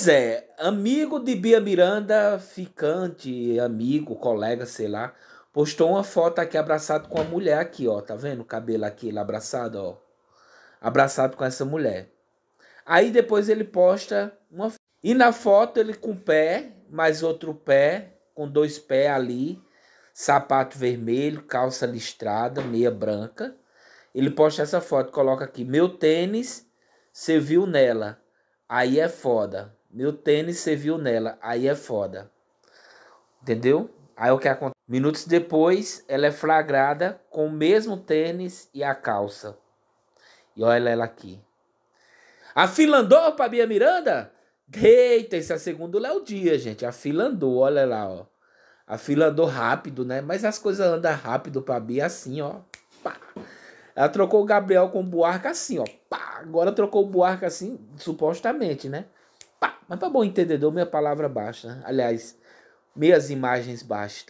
Pois é, amigo de Bia Miranda, ficante, amigo, colega, sei lá, postou uma foto aqui abraçado com a mulher aqui, ó, tá vendo? O cabelo aqui, ele abraçado, ó. Abraçado com essa mulher. Aí depois ele posta uma e na foto ele com pé, mais outro pé, com dois pés ali, sapato vermelho, calça listrada, meia branca. Ele posta essa foto, coloca aqui: "Meu tênis, você viu nela". Aí é foda. Meu tênis serviu nela. Aí é foda. Entendeu? Aí o que acontece? Minutos depois, ela é flagrada com o mesmo tênis e a calça. E olha ela aqui. A fila andou pra Bia Miranda? Eita, esse é segundo Léo Dia, gente. A fila andou, olha lá, ó. A fila andou rápido, né? Mas as coisas andam rápido pra Bia assim, ó. Pá. Ela trocou o Gabriel com o Buarca assim, ó. Pá. Agora trocou o Buarca assim, supostamente, né? Mas para tá bom entendedor, meia palavra basta. Né? Aliás, meias imagens baixa